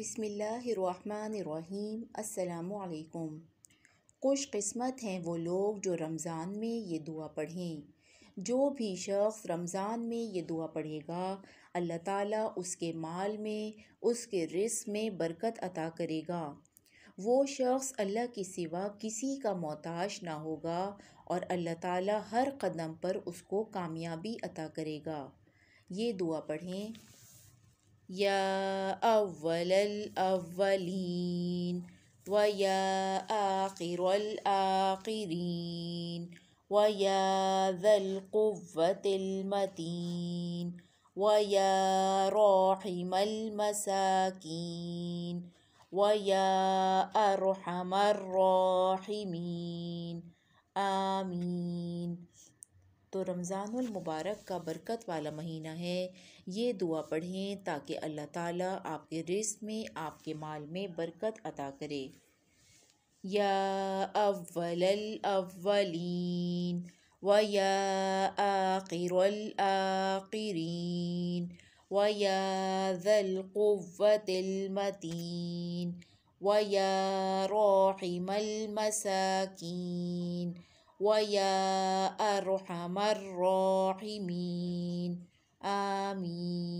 بسم اللہ الرحمن الرحیم السلام علیکم خوش قسمت ہیں وہ لوگ جو رمضان میں یہ دعا پڑھیں جو بھی شخص رمضان میں یہ دعا پڑھے گا اللہ تعالیٰ اس کے مال میں اس کے رس میں برکت عطا کرے گا وہ شخص اللہ کے سوا کسی کا محتاج نہ ہوگا اور اللہ تعالیٰ ہر قدم پر اس کو کامیابی عطا کرے گا یہ دعا پڑھیں يا أول الأولين ويا آخر الآخرين ويا ذا القوة المتين ويا راحم المساكين ويا أرحم الراحمين آمين تو رمضان المبارک کا برکت والا مہینہ ہے یہ دعا پڑھیں تاکہ اللہ تعالیٰ آپ کے رزق میں آپ کے مال میں برکت عطا کرے یا اول الاولین و یا آخر و یا المتین و یا روحم المساکین ويا أرحم الراحمين آمين